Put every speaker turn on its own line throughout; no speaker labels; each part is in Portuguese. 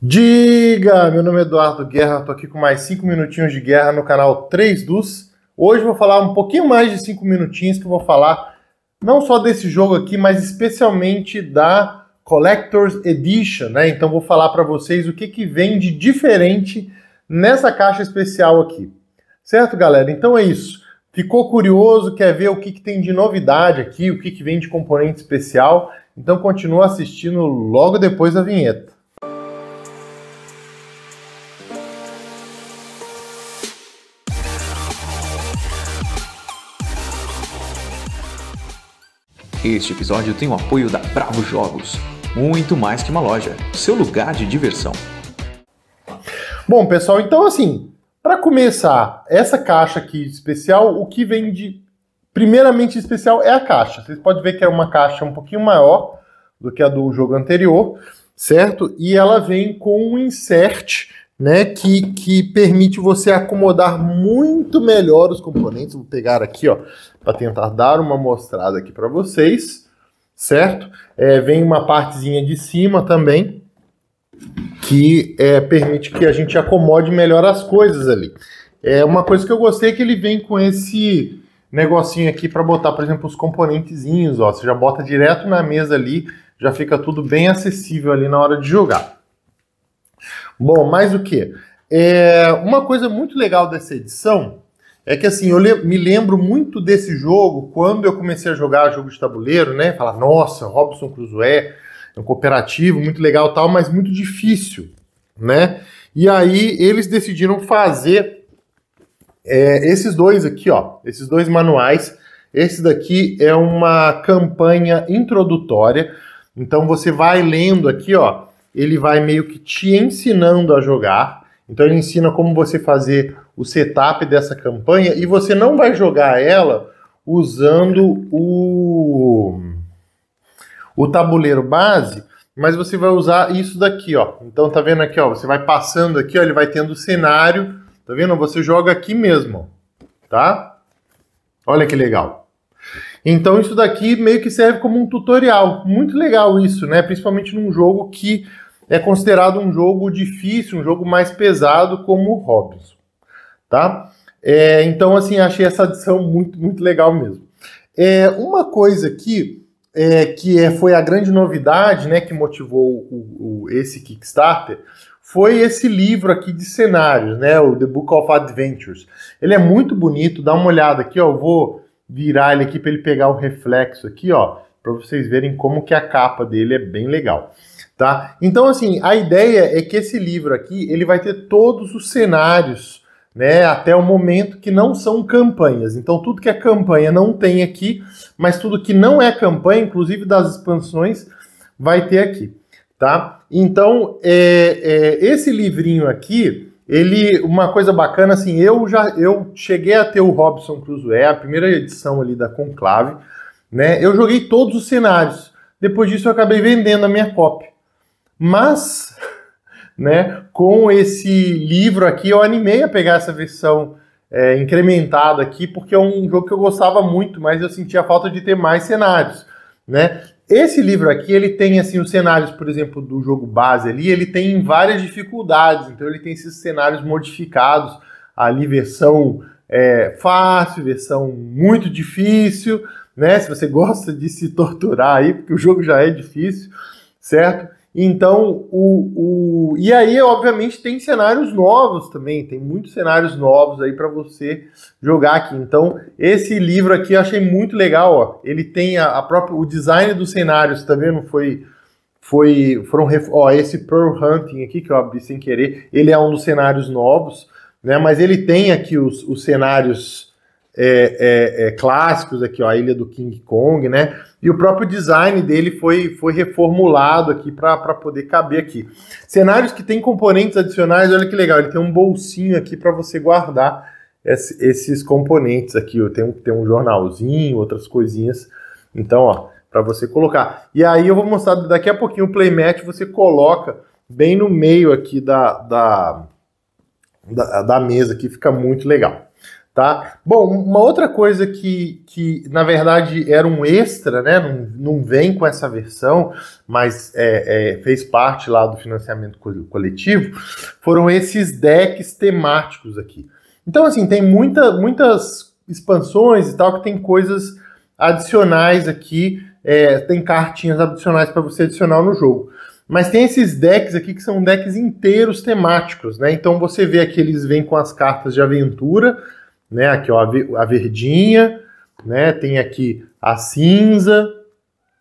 Diga! Meu nome é Eduardo Guerra, estou aqui com mais 5 minutinhos de guerra no canal 3 dos. Hoje vou falar um pouquinho mais de 5 minutinhos que vou falar não só desse jogo aqui, mas especialmente da Collector's Edition, né? Então vou falar para vocês o que que vem de diferente nessa caixa especial aqui. Certo, galera? Então é isso. Ficou curioso, quer ver o que, que tem de novidade aqui, o que, que vem de componente especial? Então continua assistindo logo depois da vinheta. Este episódio tem o apoio da Bravo Jogos, muito mais que uma loja, seu lugar de diversão. Bom, pessoal, então assim, para começar, essa caixa aqui especial, o que vem de primeiramente especial é a caixa. Vocês podem ver que é uma caixa um pouquinho maior do que a do jogo anterior, certo? E ela vem com um insert né, que, que permite você acomodar muito melhor os componentes. Vou pegar aqui, ó, para tentar dar uma mostrada aqui para vocês, certo? É, vem uma partezinha de cima também que é, permite que a gente acomode melhor as coisas ali. É uma coisa que eu gostei é que ele vem com esse negocinho aqui para botar, por exemplo, os componentezinhos, ó, você já bota direto na mesa ali, já fica tudo bem acessível ali na hora de jogar. Bom, mais o que? É, uma coisa muito legal dessa edição é que assim, eu me lembro muito desse jogo quando eu comecei a jogar jogo de tabuleiro, né? Falar, nossa, Robson Crusoe é um cooperativo muito legal tal, mas muito difícil, né? E aí eles decidiram fazer é, esses dois aqui, ó, esses dois manuais. Esse daqui é uma campanha introdutória, então você vai lendo aqui, ó, ele vai meio que te ensinando a jogar. Então ele ensina como você fazer o setup dessa campanha e você não vai jogar ela usando o, o tabuleiro base, mas você vai usar isso daqui, ó. Então tá vendo aqui, ó, você vai passando aqui, ó, ele vai tendo o cenário, tá vendo? Você joga aqui mesmo, tá? Olha que legal. Então isso daqui meio que serve como um tutorial. Muito legal isso, né? Principalmente num jogo que é considerado um jogo difícil, um jogo mais pesado como o Robinson tá? É, então, assim, achei essa adição muito, muito legal mesmo. É, uma coisa aqui é, que é, foi a grande novidade, né, que motivou o, o, esse Kickstarter, foi esse livro aqui de cenários, né, o The Book of Adventures. Ele é muito bonito, dá uma olhada aqui, ó, eu vou virar ele aqui para ele pegar o reflexo aqui, ó, para vocês verem como que a capa dele é bem legal, tá? Então, assim, a ideia é que esse livro aqui, ele vai ter todos os cenários né, até o momento que não são campanhas. Então, tudo que é campanha não tem aqui, mas tudo que não é campanha, inclusive das expansões, vai ter aqui. Tá? Então, é, é, esse livrinho aqui, ele, uma coisa bacana, assim, eu já eu cheguei a ter o Robson Crusoe, a primeira edição ali da Conclave, né? Eu joguei todos os cenários. Depois disso, eu acabei vendendo a minha cópia. Mas né? Com esse livro aqui, eu animei a pegar essa versão é, incrementada aqui, porque é um jogo que eu gostava muito, mas eu sentia falta de ter mais cenários, né? Esse livro aqui, ele tem assim os cenários, por exemplo, do jogo base ali, ele tem várias dificuldades, então ele tem esses cenários modificados, ali versão é, fácil, versão muito difícil, né? Se você gosta de se torturar aí, porque o jogo já é difícil, certo? Então, o, o, e aí, obviamente, tem cenários novos também, tem muitos cenários novos aí para você jogar aqui. Então, esse livro aqui eu achei muito legal, ó. Ele tem a, a própria, o design dos cenários, tá vendo? Foi, foi, foram, ó, esse Pearl Hunting aqui, que eu abri sem querer, ele é um dos cenários novos, né? Mas ele tem aqui os, os cenários é, é, é, clássicos aqui, ó, a Ilha do King Kong, né? E o próprio design dele foi, foi reformulado aqui para poder caber aqui. Cenários que tem componentes adicionais, olha que legal, ele tem um bolsinho aqui para você guardar esse, esses componentes aqui. Ó. Tem, um, tem um jornalzinho, outras coisinhas. Então, ó, para você colocar. E aí eu vou mostrar daqui a pouquinho o playmat, você coloca bem no meio aqui da, da, da, da mesa, que fica muito legal. Tá? Bom, uma outra coisa que, que na verdade era um extra, né? Não, não vem com essa versão, mas é, é, fez parte lá do financiamento coletivo, foram esses decks temáticos aqui. Então, assim, tem muita, muitas expansões e tal que tem coisas adicionais aqui, é, tem cartinhas adicionais para você adicionar no jogo. Mas tem esses decks aqui que são decks inteiros temáticos, né? Então você vê que eles vêm com as cartas de aventura, né? Aqui ó, a verdinha, né? Tem aqui a cinza,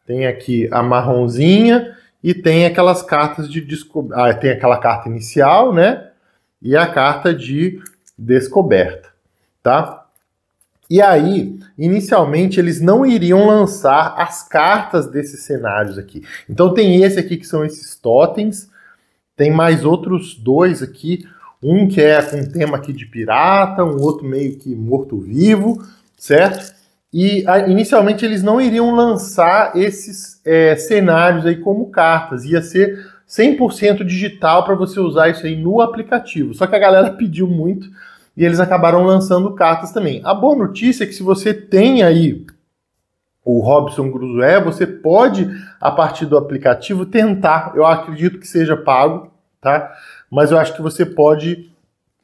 tem aqui a marronzinha e tem aquelas cartas de descoberta. Ah, tem aquela carta inicial, né? E a carta de descoberta, tá? E aí, inicialmente, eles não iriam lançar as cartas desses cenários aqui. Então tem esse aqui que são esses totens, tem mais outros dois aqui um que é com um tema aqui de pirata, um outro meio que morto-vivo, certo? E inicialmente eles não iriam lançar esses é, cenários aí como cartas, ia ser 100% digital para você usar isso aí no aplicativo. Só que a galera pediu muito e eles acabaram lançando cartas também. A boa notícia é que se você tem aí o Robson Crusoe, você pode, a partir do aplicativo, tentar. Eu acredito que seja pago, tá? mas eu acho que você pode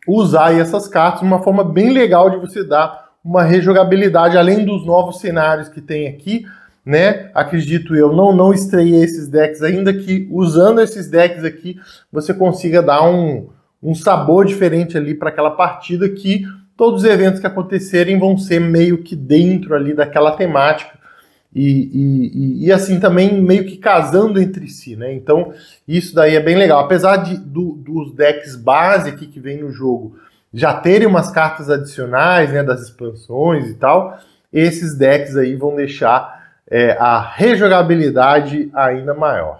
usar essas cartas de uma forma bem legal de você dar uma rejogabilidade além dos novos cenários que tem aqui, né? Acredito eu, não não estreiei esses decks ainda que usando esses decks aqui você consiga dar um, um sabor diferente ali para aquela partida que todos os eventos que acontecerem vão ser meio que dentro ali daquela temática e, e, e, assim também meio que casando entre si, né? Então isso daí é bem legal. Apesar de, do, dos decks base aqui que vem no jogo já terem umas cartas adicionais, né, das expansões e tal, esses decks aí vão deixar é, a rejogabilidade ainda maior.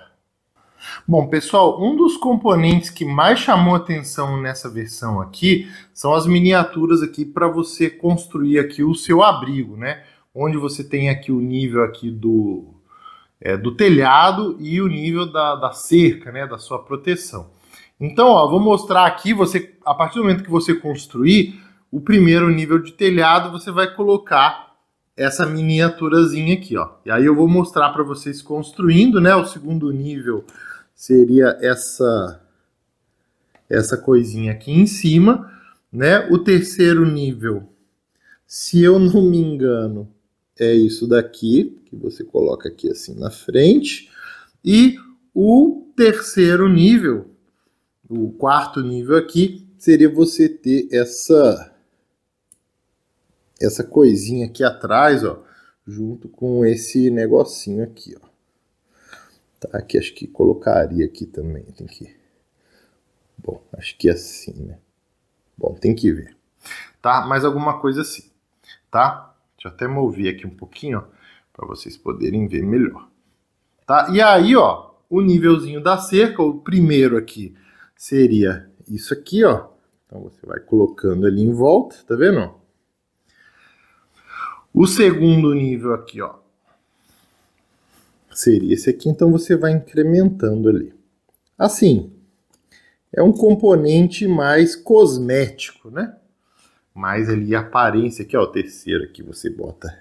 Bom, pessoal, um dos componentes que mais chamou atenção nessa versão aqui são as miniaturas aqui para você construir aqui o seu abrigo, né? onde você tem aqui o nível aqui do, é, do telhado e o nível da, da cerca, né, da sua proteção. Então, ó, vou mostrar aqui, você a partir do momento que você construir o primeiro nível de telhado, você vai colocar essa miniaturazinha aqui, ó. E aí eu vou mostrar para vocês construindo, né? O segundo nível seria essa essa coisinha aqui em cima, né? O terceiro nível, se eu não me engano, é isso daqui, que você coloca aqui assim na frente. E o terceiro nível, o quarto nível aqui, seria você ter essa essa coisinha aqui atrás, ó, junto com esse negocinho aqui, ó. Tá, aqui acho que colocaria aqui também, tem que Bom, acho que é assim, né? Bom, tem que ver. Tá? Mais alguma coisa assim, tá? Deixa eu até mover aqui um pouquinho, para vocês poderem ver melhor. Tá? E aí, ó, o nívelzinho da cerca, o primeiro aqui seria isso aqui, ó. Então você vai colocando ali em volta, tá vendo? O segundo nível aqui, ó, seria esse aqui, então você vai incrementando ali. Assim, é um componente mais cosmético, né? mais ali a aparência, que é o terceiro que você bota.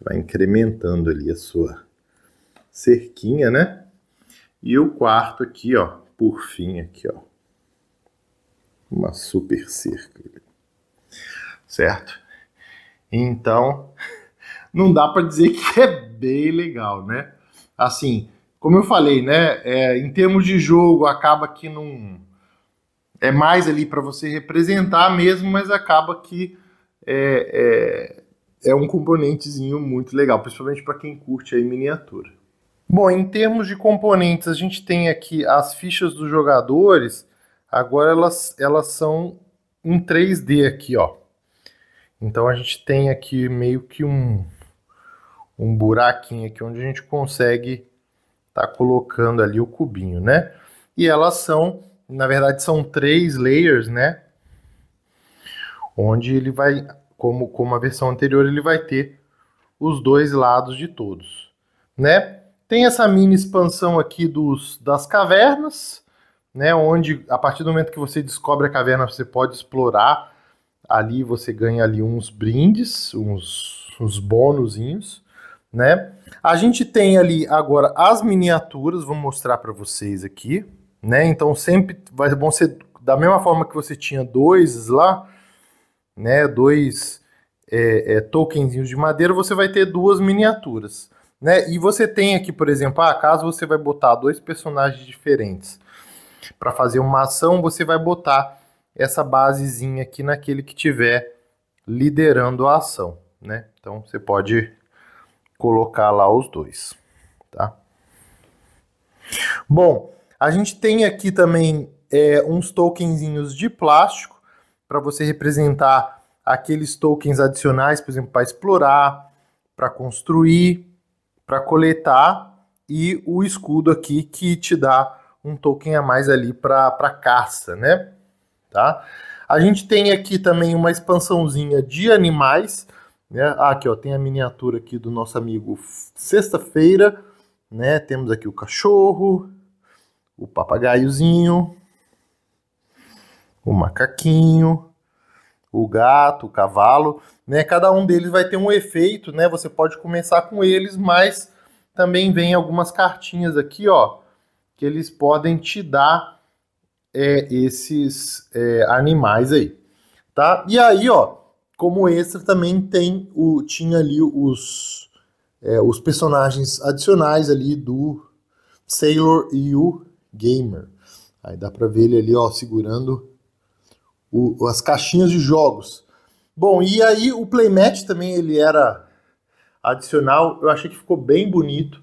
Vai incrementando ali a sua cerquinha, né? E o quarto aqui, ó, por fim aqui, ó. Uma super cerca. Certo? Então, não dá para dizer que é bem legal, né? Assim, como eu falei, né? É, em termos de jogo, acaba que não é mais ali para você representar mesmo, mas acaba que é, é, é um componentezinho muito legal, principalmente para quem curte aí miniatura. Bom, em termos de componentes, a gente tem aqui as fichas dos jogadores, agora elas, elas são em 3D aqui, ó. Então a gente tem aqui meio que um, um buraquinho aqui onde a gente consegue tá colocando ali o cubinho, né? E elas são na verdade são três layers, né? Onde ele vai, como, como a versão anterior, ele vai ter os dois lados de todos, né? Tem essa mini expansão aqui dos, das cavernas, né? Onde a partir do momento que você descobre a caverna, você pode explorar. Ali você ganha ali uns brindes, uns, uns bônusinhos, né? A gente tem ali agora as miniaturas, vou mostrar para vocês aqui né? Então sempre vai, ser da mesma forma que você tinha dois lá, né? Dois é, é, tokenzinhos de madeira, você vai ter duas miniaturas, né? E você tem aqui, por exemplo, ah, casa você vai botar dois personagens diferentes para fazer uma ação, você vai botar essa basezinha aqui naquele que tiver liderando a ação, né? Então você pode colocar lá os dois, tá? Bom, a gente tem aqui também é, uns tokenzinhos de plástico para você representar aqueles tokens adicionais, por exemplo, para explorar, para construir, para coletar e o escudo aqui que te dá um token a mais ali para caça, né? Tá? A gente tem aqui também uma expansãozinha de animais, né? Ah, aqui ó, tem a miniatura aqui do nosso amigo Sexta-feira, né? Temos aqui o cachorro, o papagaiozinho, o macaquinho, o gato, o cavalo, né? Cada um deles vai ter um efeito, né? Você pode começar com eles, mas também vem algumas cartinhas aqui, ó, que eles podem te dar é, esses é, animais aí, tá? E aí, ó, como extra também tem o tinha ali os é, os personagens adicionais ali do Sailor e o gamer. Aí dá para ver ele ali, ó, segurando o, as caixinhas de jogos. Bom, e aí o playmat também ele era adicional. Eu achei que ficou bem bonito,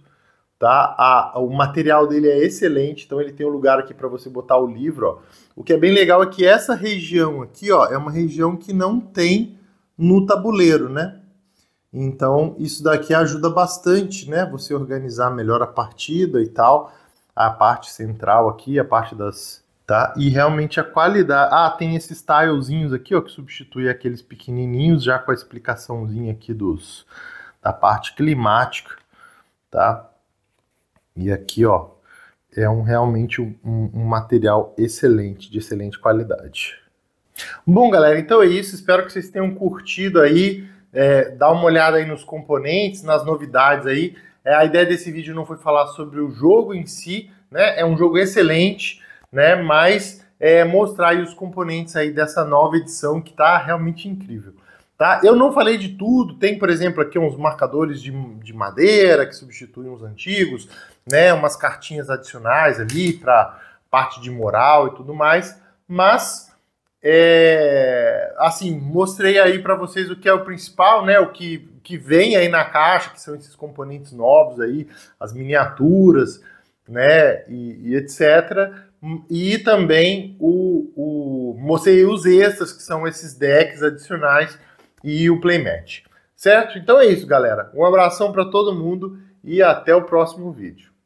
tá? A, a, o material dele é excelente, então ele tem um lugar aqui para você botar o livro, ó. O que é bem legal é que essa região aqui, ó, é uma região que não tem no tabuleiro, né? Então, isso daqui ajuda bastante, né? Você organizar melhor a partida e tal a parte central aqui, a parte das. Tá? E realmente a qualidade. Ah, tem esses tilezinhos aqui, ó, que substitui aqueles pequenininhos, já com a explicaçãozinha aqui dos da parte climática, tá? E aqui, ó, é um realmente um, um material excelente, de excelente qualidade. Bom, galera, então é isso. Espero que vocês tenham curtido aí. É, dá uma olhada aí nos componentes, nas novidades aí. É, a ideia desse vídeo não foi falar sobre o jogo em si, né? É um jogo excelente, né? Mas é, mostrar os componentes aí dessa nova edição que está realmente incrível. Tá? Eu não falei de tudo, tem, por exemplo, aqui uns marcadores de, de madeira que substituem os antigos, né? Umas cartinhas adicionais ali para parte de moral e tudo mais, mas é, assim, mostrei aí para vocês o que é o principal, né? O que que vem aí na caixa, que são esses componentes novos aí, as miniaturas, né, e, e etc. E também o, o, mostrei os extras, que são esses decks adicionais e o playmat. Certo? Então é isso, galera. Um abração para todo mundo e até o próximo vídeo.